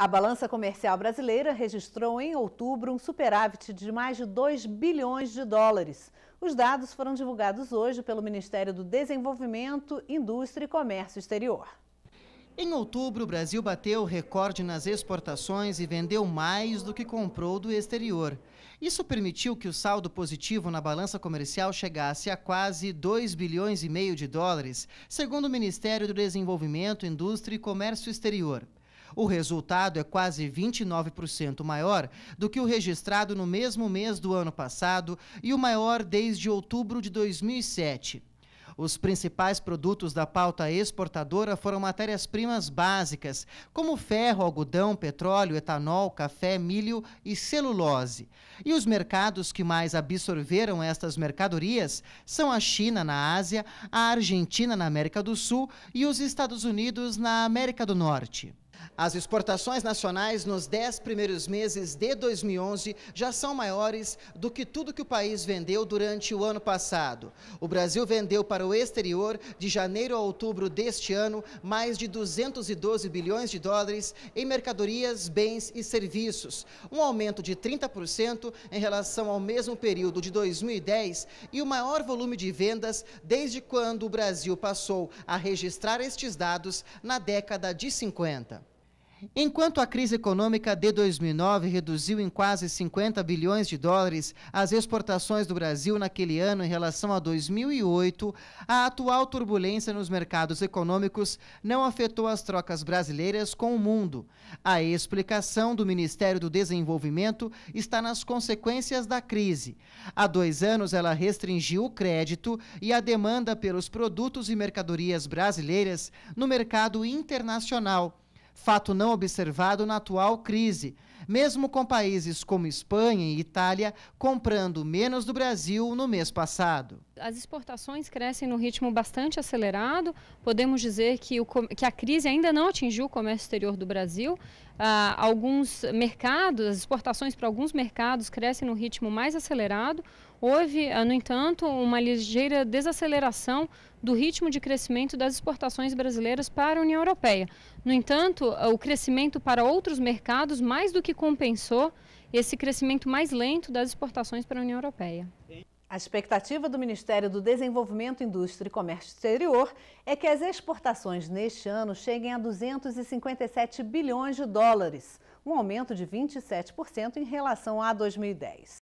A balança comercial brasileira registrou em outubro um superávit de mais de 2 bilhões de dólares. Os dados foram divulgados hoje pelo Ministério do Desenvolvimento, Indústria e Comércio Exterior. Em outubro, o Brasil bateu recorde nas exportações e vendeu mais do que comprou do exterior. Isso permitiu que o saldo positivo na balança comercial chegasse a quase 2 bilhões e meio de dólares, segundo o Ministério do Desenvolvimento, Indústria e Comércio Exterior. O resultado é quase 29% maior do que o registrado no mesmo mês do ano passado e o maior desde outubro de 2007. Os principais produtos da pauta exportadora foram matérias-primas básicas, como ferro, algodão, petróleo, etanol, café, milho e celulose. E os mercados que mais absorveram estas mercadorias são a China na Ásia, a Argentina na América do Sul e os Estados Unidos na América do Norte. As exportações nacionais nos dez primeiros meses de 2011 já são maiores do que tudo que o país vendeu durante o ano passado. O Brasil vendeu para o exterior, de janeiro a outubro deste ano, mais de 212 bilhões de dólares em mercadorias, bens e serviços, um aumento de 30% em relação ao mesmo período de 2010 e o maior volume de vendas desde quando o Brasil passou a registrar estes dados na década de 50. Enquanto a crise econômica de 2009 reduziu em quase 50 bilhões de dólares as exportações do Brasil naquele ano em relação a 2008, a atual turbulência nos mercados econômicos não afetou as trocas brasileiras com o mundo. A explicação do Ministério do Desenvolvimento está nas consequências da crise. Há dois anos, ela restringiu o crédito e a demanda pelos produtos e mercadorias brasileiras no mercado internacional fato não observado na atual crise mesmo com países como Espanha e Itália comprando menos do Brasil no mês passado. As exportações crescem num ritmo bastante acelerado. Podemos dizer que, o, que a crise ainda não atingiu o comércio exterior do Brasil. Ah, alguns mercados, as exportações para alguns mercados crescem num ritmo mais acelerado. Houve, ah, no entanto, uma ligeira desaceleração do ritmo de crescimento das exportações brasileiras para a União Europeia. No entanto, ah, o crescimento para outros mercados, mais do que que compensou esse crescimento mais lento das exportações para a União Europeia. A expectativa do Ministério do Desenvolvimento, Indústria e Comércio Exterior é que as exportações neste ano cheguem a 257 bilhões de dólares, um aumento de 27% em relação a 2010.